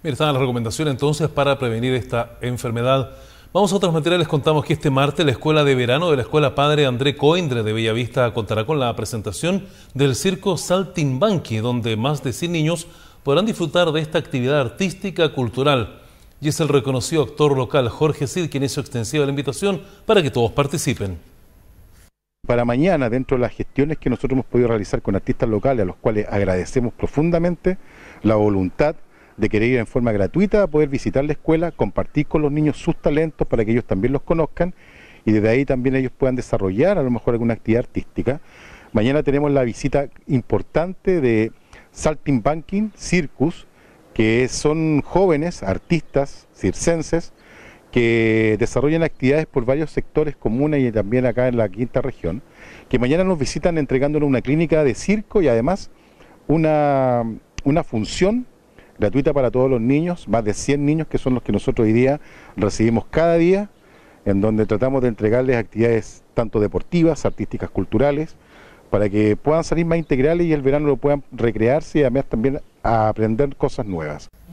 Mira, estaban las recomendaciones entonces para prevenir esta enfermedad. Vamos a otros materiales, Les contamos que este martes la Escuela de Verano de la Escuela Padre André Coindre de Bellavista contará con la presentación del circo Saltimbanqui, donde más de 100 niños podrán disfrutar de esta actividad artística cultural. Y es el reconocido actor local Jorge Cid quien hizo extensiva la invitación para que todos participen. Para mañana, dentro de las gestiones que nosotros hemos podido realizar con artistas locales, a los cuales agradecemos profundamente la voluntad de querer ir en forma gratuita a poder visitar la escuela, compartir con los niños sus talentos para que ellos también los conozcan y desde ahí también ellos puedan desarrollar a lo mejor alguna actividad artística. Mañana tenemos la visita importante de Salting Banking Circus, que son jóvenes artistas circenses que desarrollan actividades por varios sectores comunes y también acá en la quinta región, que mañana nos visitan entregándonos una clínica de circo y además una, una función gratuita para todos los niños, más de 100 niños que son los que nosotros hoy día recibimos cada día, en donde tratamos de entregarles actividades tanto deportivas, artísticas, culturales, para que puedan salir más integrales y el verano lo puedan recrearse y además también a aprender cosas nuevas.